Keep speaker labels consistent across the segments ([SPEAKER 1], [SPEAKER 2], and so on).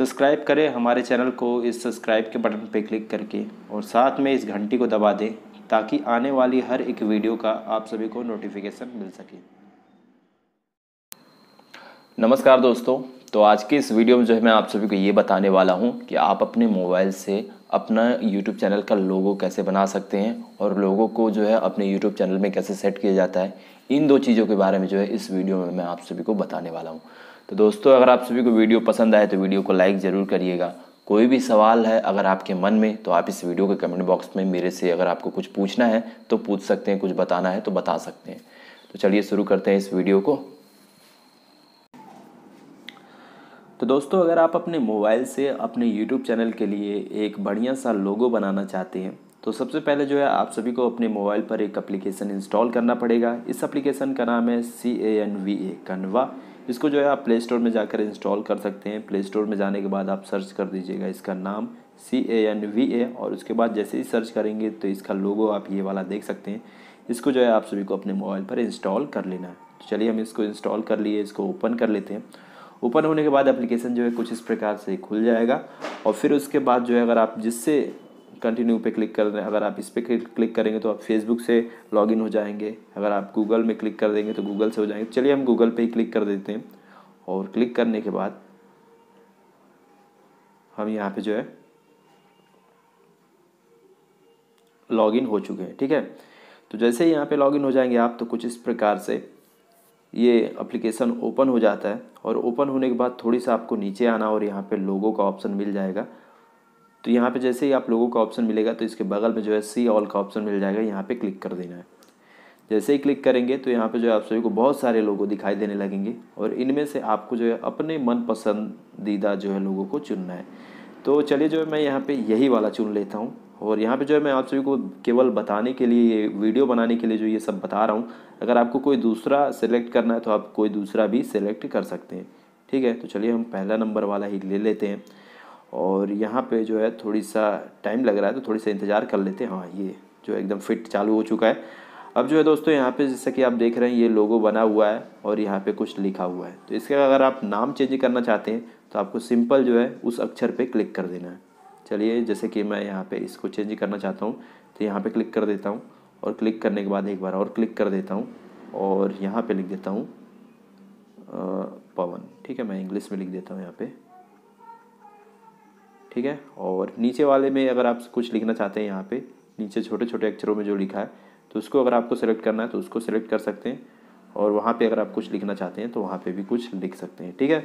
[SPEAKER 1] subscribe करें हमारे channel को इस सब्सक्राइब के बटन पर क्लिक करके और साथ में इस घंटी को दबा दें ताकि आने वाली हर एक वीडियो का आप सभी को नोटिफिकेशन मिल सके नमस्कार दोस्तों तो आज के इस वीडियो में जो है मैं आप सभी को ये बताने वाला हूँ कि आप अपने मोबाइल से अपना यूट्यूब चैनल का लोगो कैसे बना सकते हैं और लोगों को जो है अपने यूट्यूब चैनल में कैसे सेट किया जाता है इन दो चीज़ों के बारे में जो है इस वीडियो में मैं आप सभी को बताने वाला हूँ तो दोस्तों अगर आप सभी को वीडियो पसंद आए तो वीडियो को लाइक ज़रूर करिएगा कोई भी सवाल है अगर आपके मन में तो आप इस वीडियो के कमेंट बॉक्स में मेरे से अगर आपको कुछ पूछना है तो पूछ सकते हैं कुछ बताना है तो बता सकते हैं तो चलिए शुरू करते हैं इस वीडियो को तो दोस्तों अगर आप अपने मोबाइल से अपने यूट्यूब चैनल के लिए एक बढ़िया सा लोगो बनाना चाहते हैं तो सबसे पहले जो है आप सभी को अपने मोबाइल पर एक एप्लीकेशन इंस्टॉल करना पड़ेगा इस एप्लीकेशन का नाम है C A N V A Canva इसको जो है आप प्ले स्टोर में जाकर इंस्टॉल कर सकते हैं प्ले स्टोर में जाने के बाद आप सर्च कर दीजिएगा इसका नाम सी ए एन वी ए और उसके बाद जैसे ही सर्च करेंगे तो इसका लोगो आप ये वाला देख सकते हैं इसको जो है आप सभी को अपने मोबाइल पर इंस्टॉल कर लेना है तो चलिए हम इसको इंस्टॉल कर लिए इसको ओपन कर लेते हैं ओपन होने के बाद एप्लीकेशन जो है कुछ इस प्रकार से खुल जाएगा और फिर उसके बाद जो है अगर आप जिससे कंटिन्यू पे क्लिक कर अगर आप इस पर क्लिक करेंगे तो आप फेसबुक से लॉगिन हो जाएंगे अगर आप गूगल में क्लिक कर देंगे तो गूगल से हो जाएंगे चलिए हम गूगल पे ही क्लिक कर देते हैं और क्लिक करने के बाद हम यहाँ पे जो है लॉगिन हो चुके हैं ठीक है तो जैसे ही यहाँ पे लॉगिन हो जाएंगे आप तो कुछ इस प्रकार से ये अप्लीकेशन ओपन हो जाता है और ओपन होने के बाद थोड़ी सा आपको नीचे आना और यहाँ पे लोगों का ऑप्शन मिल जाएगा तो यहाँ पे जैसे ही आप लोगों का ऑप्शन मिलेगा तो इसके बगल में जो है सी ऑल का ऑप्शन मिल जाएगा यहाँ पे क्लिक कर देना है जैसे ही क्लिक करेंगे तो यहाँ पे जो है आप सभी को बहुत सारे लोगों दिखाई देने लगेंगे और इनमें से आपको जो है अपने मन पसंदीदा जो है लोगों को चुनना है तो चलिए जो है मैं यहाँ पर यही वाला चुन लेता हूँ और यहाँ पे जो है मैं आप सभी को केवल बताने के लिए ये वीडियो बनाने के लिए जो ये सब बता रहा हूँ अगर आपको कोई दूसरा सेलेक्ट करना है तो आप कोई दूसरा भी सेलेक्ट कर सकते हैं ठीक है तो चलिए हम पहला नंबर वाला ही ले लेते हैं और यहाँ पे जो है थोड़ी सा टाइम लग रहा है तो थोड़ी सा इंतज़ार कर लेते हैं हाँ ये जो एकदम फिट चालू हो चुका है अब जो है दोस्तों यहाँ पे जैसा कि आप देख रहे हैं ये लोगो बना हुआ है और यहाँ पे कुछ लिखा हुआ है तो इसका अगर आप नाम चेंज करना चाहते हैं तो आपको सिंपल जो है उस अक्षर पर क्लिक कर देना है चलिए जैसे कि मैं यहाँ पर इसको चेंज करना चाहता हूँ तो यहाँ पर क्लिक कर देता हूँ और क्लिक करने के बाद एक बार और क्लिक कर देता हूँ और यहाँ पर लिख देता हूँ पवन ठीक है मैं इंग्लिश में लिख देता हूँ यहाँ पर ठीक है और नीचे वाले में अगर आप कुछ लिखना चाहते हैं यहाँ पे नीचे छोटे छोटे अक्षरों में जो लिखा है तो उसको अगर आपको सेलेक्ट करना है तो उसको सेलेक्ट कर सकते हैं और वहाँ पे अगर आप कुछ लिखना चाहते हैं तो वहाँ पे भी कुछ लिख सकते हैं ठीक है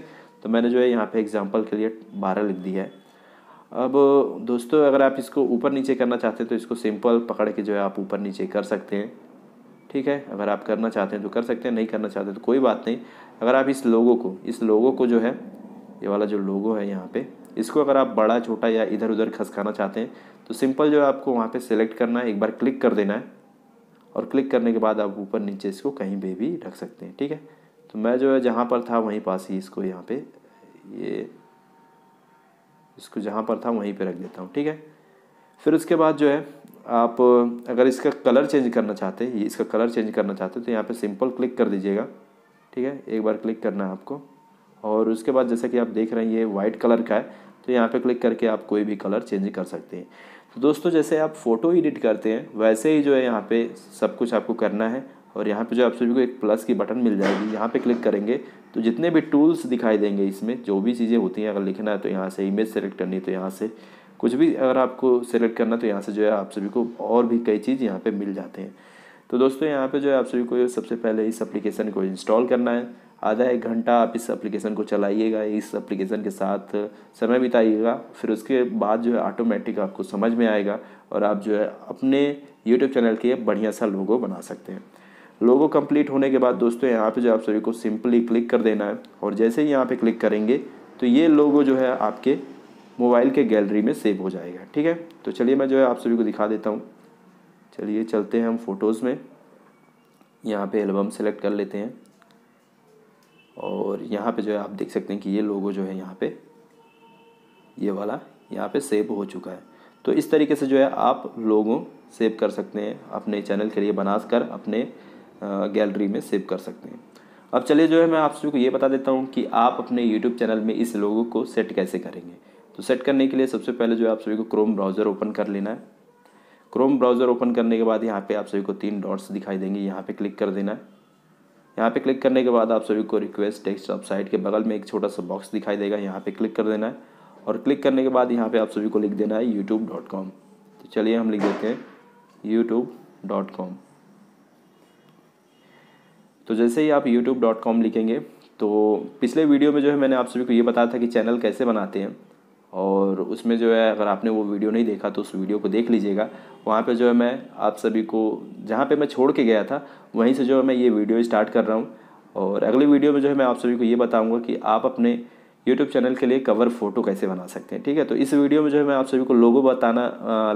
[SPEAKER 1] तो मैंने जो है यहाँ पे एग्जांपल के लिए बारह लिख दिया है अब दोस्तों अगर आप इसको ऊपर नीचे करना चाहते हैं तो इसको सिंपल पकड़ के जो है आप ऊपर नीचे कर सकते हैं ठीक है अगर आप करना चाहते हैं तो कर सकते हैं नहीं करना चाहते तो कोई बात नहीं अगर आप इस लोगों को इस लोगों को जो है ये वाला जो लोगो है यहाँ पर इसको अगर आप बड़ा छोटा या इधर उधर खसकाना चाहते हैं तो सिंपल जो है आपको वहाँ पे सेलेक्ट करना है एक बार क्लिक कर देना है और क्लिक करने के बाद आप ऊपर नीचे इसको कहीं पर भी रख सकते हैं ठीक है तो मैं जो है जहाँ पर था वहीं पास ही इसको यहाँ पर ये इसको जहाँ पर था वहीं पर रख देता हूँ ठीक है फिर उसके बाद जो है आप अगर इसका कलर चेंज करना चाहते हैं इसका कलर चेंज करना चाहते हैं तो यहाँ पे सिंपल क्लिक कर दीजिएगा ठीक है एक बार क्लिक करना है आपको और उसके बाद जैसा कि आप देख रहे हैं ये वाइट कलर का है तो यहाँ पे क्लिक करके आप कोई भी कलर चेंज कर सकते हैं तो दोस्तों जैसे आप फ़ोटो एडिट करते हैं वैसे ही जो है यहाँ पे सब कुछ आपको करना है और यहाँ पे जो आप सभी को एक प्लस की बटन मिल जाएगी यहाँ पे क्लिक करेंगे तो जितने भी टूल्स दिखाई देंगे इसमें जो भी चीज़ें होती हैं अगर लिखना है तो यहाँ से इमेज सेलेक्ट करनी तो यहाँ से कुछ भी अगर आपको सेलेक्ट करना तो यहाँ से जो है आप सभी को और भी कई चीज़ यहाँ पर मिल जाते हैं तो दोस्तों यहाँ पर जो है आप सभी को सबसे पहले इस अप्लीकेशन को इंस्टॉल करना है आधा एक घंटा आप इस एप्लीकेशन को चलाइएगा इस एप्लीकेशन के साथ समय बिताइएगा फिर उसके बाद जो है ऑटोमेटिक आपको समझ में आएगा और आप जो है अपने यूट्यूब चैनल के बढ़िया सा लोगो बना सकते हैं लोगो कंप्लीट होने के बाद दोस्तों यहाँ पे जो आप सभी को सिंपली क्लिक कर देना है और जैसे ही यहाँ पे क्लिक करेंगे तो ये लोगो जो है आपके मोबाइल के गैलरी में सेव हो जाएगा ठीक है तो चलिए मैं जो है आप सभी को दिखा देता हूँ चलिए चलते हैं हम फोटोज़ में यहाँ पे एल्बम सेलेक्ट कर लेते हैं और यहाँ पे जो है आप देख सकते हैं कि ये लोगो जो है यहाँ पे ये वाला यहाँ पे सेव हो चुका है तो इस तरीके से जो है आप लोगों सेव कर सकते हैं अपने चैनल के लिए बना कर अपने गैलरी में सेव कर सकते हैं अब चलिए जो है मैं आप सबको ये बता देता हूँ कि आप अपने यूट्यूब चैनल में इस लोगो को सेट कैसे करेंगे तो सेट करने के लिए सबसे पहले जो है आप सभी को क्रोम ब्राउज़र ओपन कर लेना है क्रोम ब्राउज़र ओपन करने के बाद यहाँ पे आप सभी को तीन डॉट्स दिखाई देंगे यहाँ पे क्लिक कर देना है यहाँ पे क्लिक करने के बाद आप सभी को रिक्वेस्ट टेक्स्ट ऑफ साइट के बगल में एक छोटा सा बॉक्स दिखाई देगा यहाँ पे क्लिक कर देना है और क्लिक करने के बाद यहाँ पे आप सभी को लिख देना है यूट्यूब डॉट कॉम तो चलिए हम लिख देते हैं यूट्यूब डॉट कॉम तो जैसे ही आप यूट्यूब डॉट कॉम लिखेंगे तो पिछले वीडियो में जो है मैंने आप सभी को ये बताया था कि चैनल कैसे बनाते हैं और उसमें जो है अगर आपने वो वीडियो नहीं देखा तो उस वीडियो को देख लीजिएगा वहाँ पे जो है मैं आप सभी को जहाँ पे मैं छोड़ के गया था वहीं से जो है मैं ये वीडियो स्टार्ट कर रहा हूँ और अगली वीडियो में जो है मैं आप सभी को ये बताऊँगा कि आप अपने यूट्यूब चैनल के लिए कवर फ़ोटो कैसे बना सकते हैं ठीक है तो इस वीडियो में जो है मैं आप सभी को लोगो बताना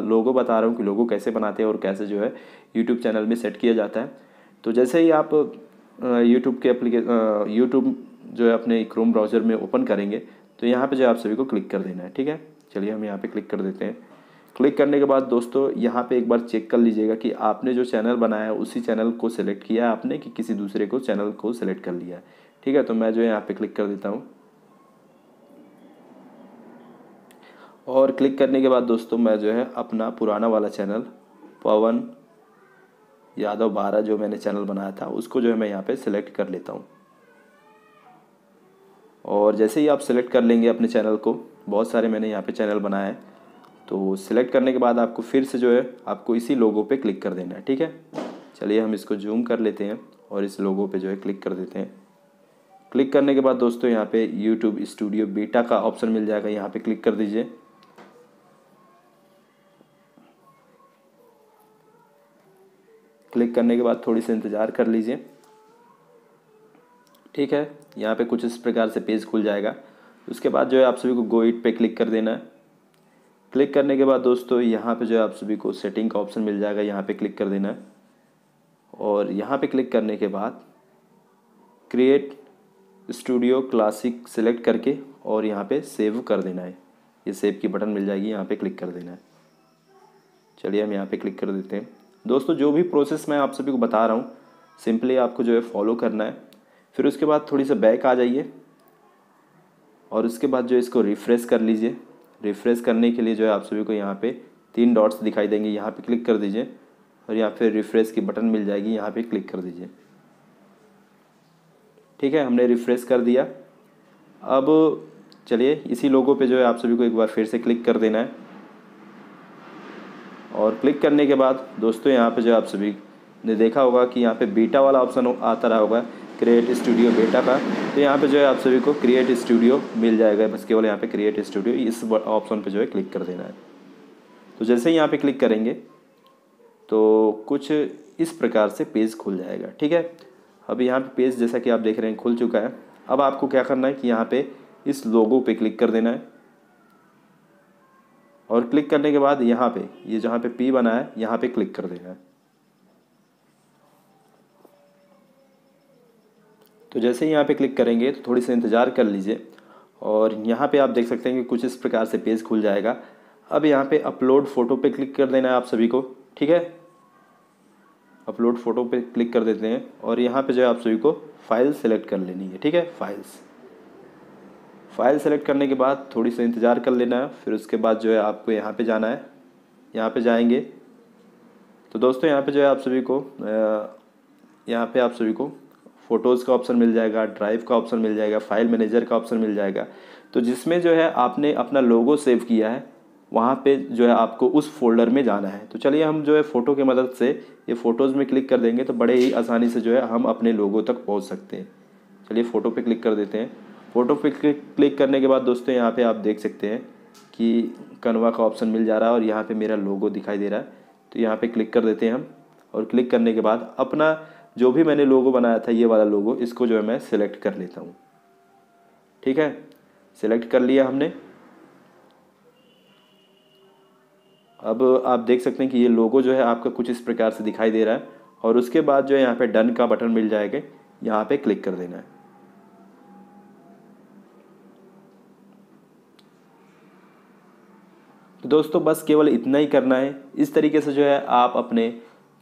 [SPEAKER 1] लोगो बता रहा हूँ कि लोगो कैसे बनाते हैं और कैसे जो है यूट्यूब चैनल में सेट किया जाता है तो जैसे ही आप यूट्यूब के एप्लीके यूट्यूब जो है अपने क्रोम ब्राउज़र में ओपन करेंगे तो यहाँ पे जो आप सभी को क्लिक कर देना है ठीक है चलिए हम यहाँ पे क्लिक कर देते हैं क्लिक करने के बाद दोस्तों यहाँ पे एक बार चेक कर लीजिएगा कि आपने जो चैनल बनाया है उसी चैनल को सिलेक्ट किया है आपने कि किसी दूसरे को चैनल को सिलेक्ट कर लिया है ठीक है तो मैं जो यहाँ पे क्लिक कर देता हूँ और क्लिक करने के बाद दोस्तों मैं जो है अपना पुराना वाला चैनल पवन यादव बारह जो मैंने चैनल बनाया था उसको जो है मैं यहाँ पे सिलेक्ट कर लेता हूँ और जैसे ही आप सिलेक्ट कर लेंगे अपने चैनल को बहुत सारे मैंने यहाँ पे चैनल बनाए हैं तो सिलेक्ट करने के बाद आपको फिर से जो है आपको इसी लोगो पे क्लिक कर देना है ठीक है चलिए हम इसको जूम कर लेते हैं और इस लोगो पे जो है क्लिक कर देते हैं क्लिक करने के बाद दोस्तों यहाँ पे यूट्यूब स्टूडियो बीटा का ऑप्शन मिल जाएगा यहाँ पे क्लिक कर दीजिए क्लिक करने के बाद थोड़ी सी इंतज़ार कर लीजिए ठीक है यहाँ पे कुछ इस प्रकार से पेज खुल जाएगा उसके बाद जो है आप सभी को गोइट पे क्लिक कर देना है क्लिक करने के बाद दोस्तों यहाँ पे जो है आप सभी को सेटिंग का ऑप्शन मिल जाएगा यहाँ पे क्लिक कर देना है और यहाँ पे क्लिक करने के बाद क्रिएट स्टूडियो क्लासिक सेलेक्ट करके और यहाँ पे सेव कर देना है ये सेव की बटन मिल जाएगी यहाँ पर क्लिक कर देना है चलिए हम यहाँ पर क्लिक कर देते हैं दोस्तों जो भी प्रोसेस मैं आप सभी को बता रहा हूँ सिंपली आपको जो है फॉलो करना है फिर उसके बाद थोड़ी सा बैक आ जाइए और उसके बाद जो इसको रिफ़्रेश कर लीजिए रिफ़्रेश करने के लिए जो है आप सभी को यहाँ पे तीन डॉट्स दिखाई देंगे यहाँ पे क्लिक कर दीजिए और यहाँ पे रिफ़्रेश की बटन मिल जाएगी यहाँ पे क्लिक कर दीजिए ठीक है हमने रिफ़्रेश कर दिया अब चलिए इसी लोगों पे जो है आप सभी को एक बार फिर से क्लिक कर देना है और क्लिक करने के बाद दोस्तों यहाँ पर जो आप सभी ने देखा होगा कि यहाँ पे बीटा वाला ऑप्शन आता रहा होगा क्रिएट स्टूडियो बेटा का तो यहाँ पे जो है आप सभी को क्रिएट स्टूडियो मिल जाएगा बस केवल यहाँ पे क्रिएट स्टूडियो इस ऑप्शन पे जो है क्लिक कर देना है तो जैसे ही यहाँ पे क्लिक करेंगे तो कुछ इस प्रकार से पेज खुल जाएगा ठीक है अब यहाँ पे पेज जैसा कि आप देख रहे हैं खुल चुका है अब आपको क्या करना है कि यहाँ पर इस लोगो पर क्लिक कर देना है और क्लिक करने के बाद यहाँ पे ये यह जहाँ पे पी बना है यहाँ पे क्लिक कर देना है तो जैसे ही यहाँ पे क्लिक करेंगे तो थोड़ी सी इंतज़ार कर लीजिए और यहाँ पे आप देख सकते हैं कि कुछ इस प्रकार से पेज खुल जाएगा अब यहाँ पे अपलोड फ़ोटो पे क्लिक कर देना है आप सभी को ठीक है अपलोड फ़ोटो पे क्लिक कर देते हैं और यहाँ पे जो है आप सभी को फ़ाइल सेलेक्ट कर लेनी है ठीक है फाइल्स फाइल सेलेक्ट करने के बाद थोड़ी सी इंतज़ार कर लेना है फिर उसके बाद जो है आपको यहाँ पर जाना है यहाँ पर जाएँगे तो दोस्तों यहाँ पर जो है आप सभी को यहाँ पर आप सभी को फ़ोटोज़ का ऑप्शन मिल जाएगा ड्राइव का ऑप्शन मिल जाएगा फाइल मैनेजर का ऑप्शन मिल जाएगा तो जिसमें जो है आपने अपना लोगो सेव किया है वहाँ पे जो है आपको उस फोल्डर में जाना है तो चलिए हम जो है फ़ोटो की मदद से ये फ़ोटोज़ में क्लिक कर देंगे तो बड़े ही आसानी से जो है हम अपने लोगों तक पहुँच सकते हैं चलिए फ़ोटो पे क्लिक कर देते हैं फ़ोटो पे क्लिक करने के बाद दोस्तों यहाँ पे आप देख सकते हैं कि कनवा का ऑप्शन मिल जा रहा है और यहाँ पर मेरा लोगो दिखाई दे रहा है तो यहाँ पर क्लिक कर देते हैं हम और क्लिक करने के बाद अपना जो भी मैंने लोगो बनाया था ये वाला लोगो इसको जो है मैं सिलेक्ट कर लेता हूँ ठीक है सिलेक्ट कर लिया हमने अब आप देख सकते हैं कि ये लोगो जो है आपका कुछ इस प्रकार से दिखाई दे रहा है और उसके बाद जो है यहाँ पे डन का बटन मिल जाएगा यहाँ पे क्लिक कर देना है तो दोस्तों बस केवल इतना ही करना है इस तरीके से जो है आप अपने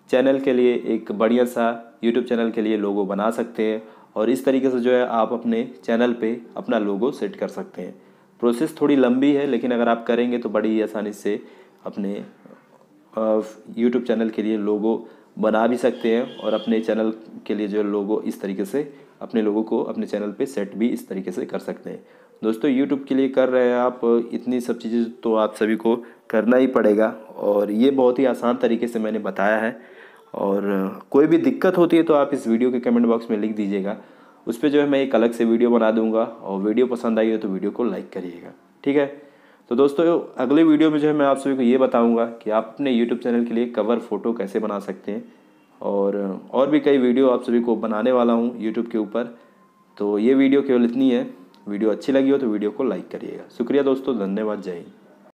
[SPEAKER 1] चैनल के लिए एक बढ़िया सा यूट्यूब चैनल के लिए लोगो बना सकते हैं और इस तरीके से जो है आप अपने चैनल पे अपना लोगो सेट कर सकते हैं प्रोसेस थोड़ी लंबी है लेकिन अगर आप करेंगे तो बड़ी आसानी से अपने यूट्यूब चैनल के लिए लोगो बना भी सकते हैं और अपने चैनल के लिए जो है लोगो इस तरीके से अपने लोगों को अपने चैनल पे सेट भी इस तरीके से कर सकते हैं दोस्तों यूट्यूब के लिए कर रहे हैं आप इतनी सब चीज़ें तो आप सभी को करना ही पड़ेगा और ये बहुत ही आसान तरीके से मैंने बताया है और कोई भी दिक्कत होती है तो आप इस वीडियो के कमेंट बॉक्स में लिख दीजिएगा उस पर जो है मैं एक अलग से वीडियो बना दूंगा और वीडियो पसंद आई हो तो वीडियो को लाइक करिएगा ठीक है तो दोस्तों अगले वीडियो में जो है मैं आप सभी को ये बताऊंगा कि आप अपने यूट्यूब चैनल के लिए कवर फ़ोटो कैसे बना सकते हैं और और भी कई वीडियो आप सभी को बनाने वाला हूँ यूट्यूब के ऊपर तो ये वीडियो केवल इतनी है वीडियो अच्छी लगी हो तो वीडियो को लाइक करिएगा शुक्रिया दोस्तों धन्यवाद जय हिंद